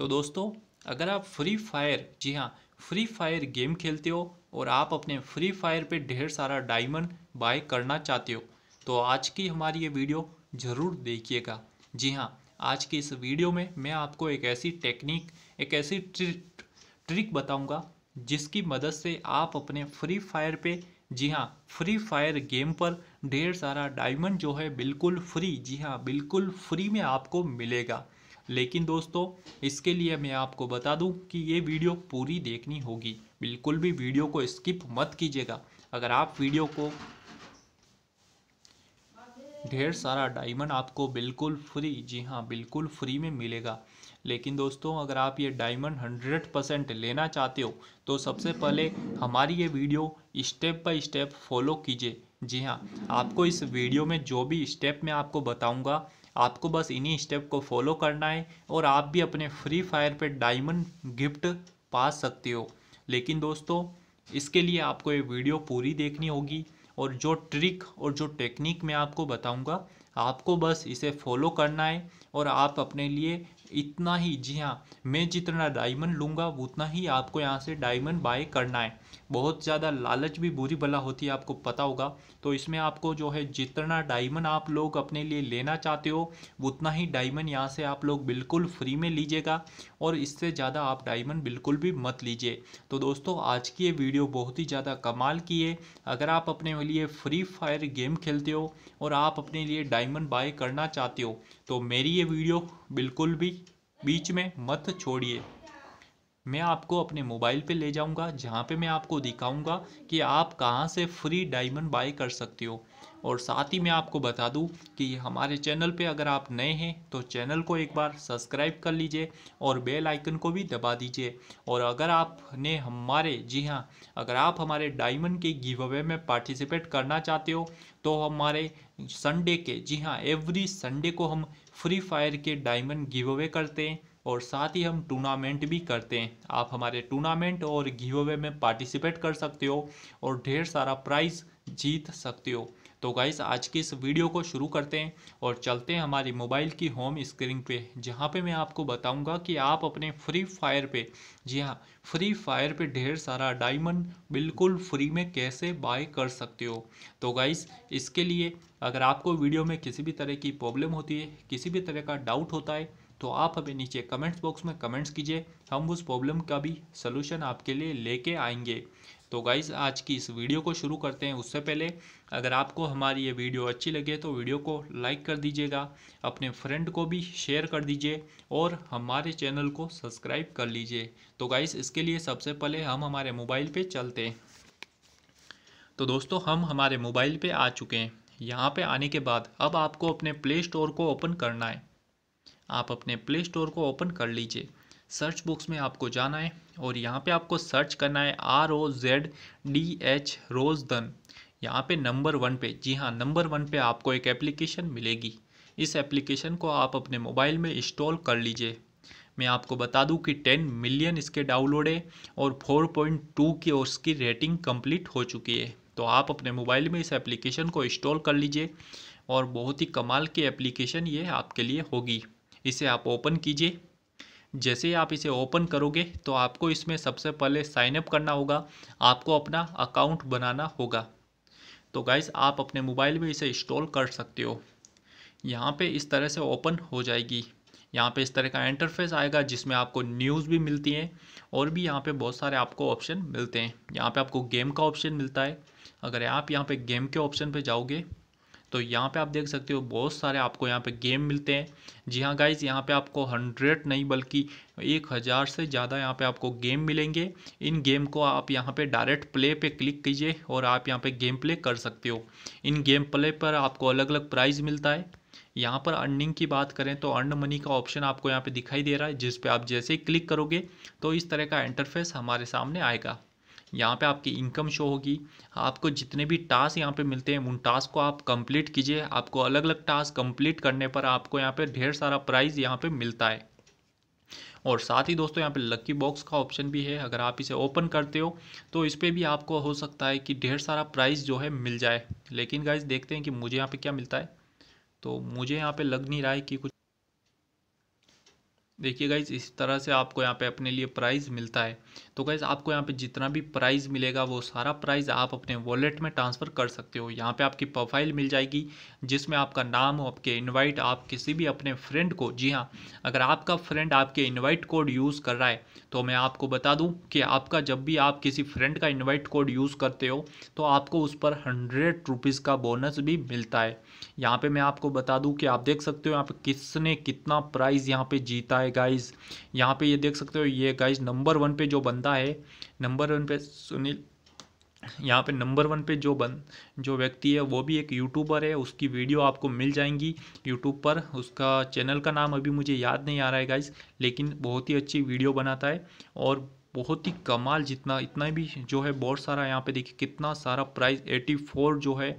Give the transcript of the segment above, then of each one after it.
तो दोस्तों अगर आप फ्री फायर जी हाँ फ्री फायर गेम खेलते हो और आप अपने फ्री फायर पे ढेर सारा डायमंड बाय करना चाहते हो तो आज की हमारी ये वीडियो ज़रूर देखिएगा जी हाँ आज की इस वीडियो में मैं आपको एक ऐसी टेक्निक एक ऐसी ट्रिक ट्रिक बताऊँगा जिसकी मदद से आप अपने फ्री फायर पे जी हाँ फ्री फायर गेम पर ढेर सारा डायमंड जो है बिल्कुल फ्री जी हाँ बिल्कुल फ्री में आपको मिलेगा लेकिन दोस्तों इसके लिए मैं आपको बता दूं कि ये वीडियो पूरी देखनी होगी बिल्कुल भी वीडियो को स्किप मत कीजिएगा अगर आप वीडियो को ढेर सारा डायमंड आपको बिल्कुल फ्री जी हाँ बिल्कुल फ्री में मिलेगा लेकिन दोस्तों अगर आप ये डायमंड हंड्रेड परसेंट लेना चाहते हो तो सबसे पहले हमारी ये video step by step follow कीजिए जी हाँ आपको इस वीडियो में जो भी स्टेप मैं आपको बताऊंगा आपको बस इन्हीं स्टेप को फॉलो करना है और आप भी अपने फ्री फायर पे डायमंड गिफ्ट पा सकते हो लेकिन दोस्तों इसके लिए आपको ये वीडियो पूरी देखनी होगी और जो ट्रिक और जो टेक्निक मैं आपको बताऊंगा आपको बस इसे फॉलो करना है और आप अपने लिए इतना ही जी हाँ मैं जितना डायमंड लूँगा उतना ही आपको यहाँ से डायमंड बाय करना है बहुत ज़्यादा लालच भी बुरी भला होती है आपको पता होगा तो इसमें आपको जो है जितना डायमंड आप लोग अपने लिए लेना चाहते हो उतना ही डायमंड यहाँ से आप लोग बिल्कुल फ्री में लीजिएगा और इससे ज़्यादा आप डायमंड बिल्कुल भी मत लीजिए तो दोस्तों आज की ये वीडियो बहुत ही ज़्यादा कमाल की है अगर आप अपने लिए फ्री फायर गेम खेलते हो और आप अपने लिए डायमंड बाय करना चाहते हो तो मेरी ये वीडियो बिल्कुल भी बीच में मत छोड़िए मैं आपको अपने मोबाइल पे ले जाऊंगा जहाँ पे मैं आपको दिखाऊंगा कि आप कहाँ से फ्री डायमंड बाय कर सकते हो और साथ ही मैं आपको बता दूं कि हमारे चैनल पे अगर आप नए हैं तो चैनल को एक बार सब्सक्राइब कर लीजिए और बेल आइकन को भी दबा दीजिए और अगर आपने हमारे जी हाँ अगर आप हमारे डायमंड के गिव अवे में पार्टिसिपेट करना चाहते हो तो हमारे संडे के जी हाँ एवरी संडे को हम फ्री फायर के डायमंड गिव अवे करते हैं और साथ ही हम टूर्नामेंट भी करते हैं आप हमारे टूर्नामेंट और गिवे अवे में पार्टिसिपेट कर सकते हो और ढेर सारा प्राइज़ जीत सकते हो तो गाइस आज की इस वीडियो को शुरू करते हैं और चलते हैं हमारी मोबाइल की होम स्क्रीन पे जहाँ पे मैं आपको बताऊंगा कि आप अपने फ्री फायर पे जी हाँ फ्री फायर पे ढेर सारा डायमंड बिल्कुल फ्री में कैसे बाय कर सकते हो तो गाइस इसके लिए अगर आपको वीडियो में किसी भी तरह की प्रॉब्लम होती है किसी भी तरह का डाउट होता है तो आप हमें नीचे कमेंट्स बॉक्स में कमेंट्स कीजिए हम उस प्रॉब्लम का भी सलूशन आपके लिए लेके आएंगे तो गाइज़ आज की इस वीडियो को शुरू करते हैं उससे पहले अगर आपको हमारी ये वीडियो अच्छी लगे तो वीडियो को लाइक कर दीजिएगा अपने फ्रेंड को भी शेयर कर दीजिए और हमारे चैनल को सब्सक्राइब कर लीजिए तो गाइज़ इसके लिए सबसे पहले हम हमारे मोबाइल पर चलते हैं तो दोस्तों हम हमारे मोबाइल पे आ चुके हैं यहाँ पे आने के बाद अब आपको अपने प्ले स्टोर को ओपन करना है आप अपने प्ले स्टोर को ओपन कर लीजिए सर्च बॉक्स में आपको जाना है और यहाँ पे आपको सर्च करना है R O Z D H Roz Dhan यहाँ पे नंबर वन पे जी हाँ नंबर वन पे आपको एक एप्लीकेशन मिलेगी इस एप्लीकेशन को आप अपने मोबाइल में इंस्टॉल कर लीजिए मैं आपको बता दूं कि 10 मिलियन इसके डाउनलोड है और 4.2 की और उसकी रेटिंग कंप्लीट हो चुकी है तो आप अपने मोबाइल में इस एप्लीकेशन को इंस्टॉल कर लीजिए और बहुत ही कमाल की एप्लीकेशन ये आपके लिए होगी इसे आप ओपन कीजिए जैसे ही आप इसे ओपन करोगे तो आपको इसमें सबसे पहले साइनअप करना होगा आपको अपना अकाउंट बनाना होगा तो गाइज़ आप अपने मोबाइल में इसे इंस्टॉल कर सकते हो यहाँ पे इस तरह से ओपन हो जाएगी यहाँ पे इस तरह का इंटरफेस आएगा जिसमें आपको न्यूज़ भी मिलती हैं और भी यहाँ पे बहुत सारे आपको ऑप्शन मिलते हैं यहाँ पे आपको गेम का ऑप्शन मिलता है अगर आप यहाँ पे गेम के ऑप्शन पे जाओगे तो यहाँ पे आप देख सकते हो बहुत सारे आपको यहाँ पे गेम मिलते हैं जी हाँ गाइज़ यहाँ पे आपको हंड्रेड नहीं बल्कि एक हज़ार से ज़्यादा यहाँ पे आपको गेम मिलेंगे इन गेम को आप यहाँ पे डायरेक्ट प्ले पे क्लिक कीजिए और आप यहाँ पे गेम प्ले कर सकते हो इन गेम प्ले पर आपको अलग अलग प्राइज़ मिलता है यहाँ पर अर्निंग की बात करें तो अर्न मनी का ऑप्शन आपको यहाँ पे दिखाई दे रहा है जिस पे आप जैसे ही क्लिक करोगे तो इस तरह का इंटरफेस हमारे सामने आएगा यहाँ पे आपकी इनकम शो होगी आपको जितने भी टास्क यहाँ पे मिलते हैं उन टास्क को आप कंप्लीट कीजिए आपको अलग अलग टास्क कंप्लीट करने पर आपको यहाँ पे ढेर सारा प्राइज़ यहाँ पे मिलता है और साथ ही दोस्तों यहाँ पे लकी बॉक्स का ऑप्शन भी है अगर आप इसे ओपन करते हो तो इस पर भी आपको हो सकता है कि ढेर सारा प्राइज़ जो है मिल जाए लेकिन गाइज देखते हैं कि मुझे यहाँ पर क्या मिलता है तो मुझे यहाँ पर लग नहीं रहा है कि कुछ देखिए गाइज इस तरह से आपको यहाँ पे अपने लिए प्राइज़ मिलता है तो गाइज आपको यहाँ पे जितना भी प्राइज़ मिलेगा वो सारा प्राइज़ आप अपने वॉलेट में ट्रांसफ़र कर सकते हो यहाँ पे आपकी प्रोफाइल मिल जाएगी जिसमें आपका नाम हो आपके इनवाइट आप किसी भी अपने फ्रेंड को जी हाँ अगर आपका फ्रेंड आपके इन्वाइट कोड यूज़ कर रहा है तो मैं आपको बता दूँ कि आपका जब भी आप किसी फ्रेंड का इन्वाइट कोड यूज़ करते हो तो आपको उस पर हंड्रेड रुपीज़ का बोनस भी मिलता है यहाँ पर मैं आपको बता दूँ कि आप देख सकते हो यहाँ पर किसने कितना प्राइज़ यहाँ पर जीता है है गाइस यहाँ पे ये देख सकते हो ये गाइस नंबर वन पे जो बंदा है नंबर वन पे सुनील यहाँ पे नंबर वन पे जो बन जो व्यक्ति है वो भी एक यूट्यूबर है उसकी वीडियो आपको मिल जाएंगी यूट्यूब पर उसका चैनल का नाम अभी मुझे याद नहीं आ रहा है गाइज लेकिन बहुत ही अच्छी वीडियो बनाता है और बहुत ही कमाल जितना इतना भी जो है बहुत सारा यहाँ पे देखिए कितना सारा प्राइज़ 84 जो है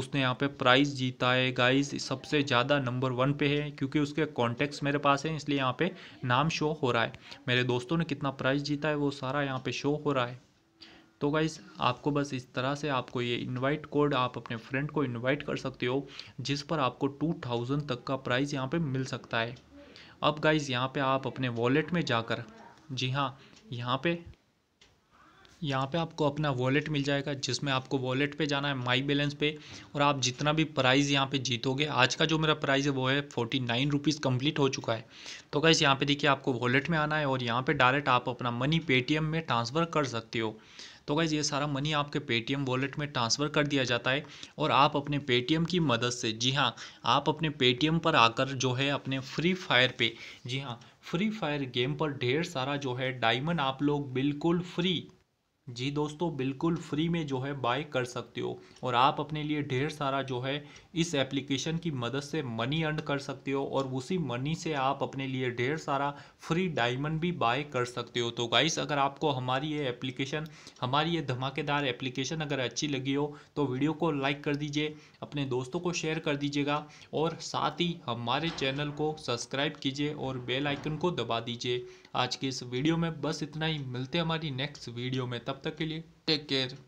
उसने यहाँ पे प्राइज़ जीता है गाइस सबसे ज़्यादा नंबर वन पे है क्योंकि उसके कॉन्टेक्ट्स मेरे पास हैं इसलिए यहाँ पे नाम शो हो रहा है मेरे दोस्तों ने कितना प्राइज़ जीता है वो सारा यहाँ पे शो हो रहा है तो गाइज़ आपको बस इस तरह से आपको ये इनवाइट कोड आप अपने फ्रेंड को इनवाइट कर सकते हो जिस पर आपको टू थाउजेंड तक का प्राइज़ यहाँ पर मिल सकता है अब गाइज़ यहाँ पर आप अपने वॉलेट में जाकर जी हाँ यहाँ पे यहाँ पे आपको अपना वॉलेट मिल जाएगा जिसमें आपको वॉलेट पे जाना है माई बैलेंस पे और आप जितना भी प्राइज़ यहाँ पे जीतोगे आज का जो मेरा प्राइज़ है वो है फोर्टी नाइन रुपीज़ कम्प्लीट हो चुका है तो गैस यहाँ पे देखिए आपको वॉलेट में आना है और यहाँ पे डायरेक्ट आप अपना मनी पेटीएम में ट्रांसफ़र कर सकते हो तो गैज़ ये सारा मनी आपके पेटीएम वॉलेट में ट्रांसफ़र कर दिया जाता है और आप अपने पेटीएम की मदद से जी हाँ आप अपने पेटीएम पर आकर जो है अपने फ्री फायर पे जी हाँ फ्री फायर गेम पर ढेर सारा जो है डायमंड आप लोग बिल्कुल फ्री जी दोस्तों बिल्कुल फ्री में जो है बाय कर सकते हो और आप अपने लिए ढेर सारा जो है इस एप्लीकेशन की मदद से मनी अर्न कर सकते हो और उसी मनी से आप अपने लिए ढेर सारा फ्री डायमंड भी बाय कर सकते हो तो गाइस अगर आपको हमारी ये एप्लीकेशन हमारी ये धमाकेदार एप्लीकेशन अगर अच्छी लगी हो तो वीडियो को लाइक कर दीजिए अपने दोस्तों को शेयर कर दीजिएगा और साथ ही हमारे चैनल को सब्सक्राइब कीजिए और बेलाइकन को दबा दीजिए आज की इस वीडियो में बस इतना ही मिलते हैं हमारी नेक्स्ट वीडियो में तब तक के लिए टेक केयर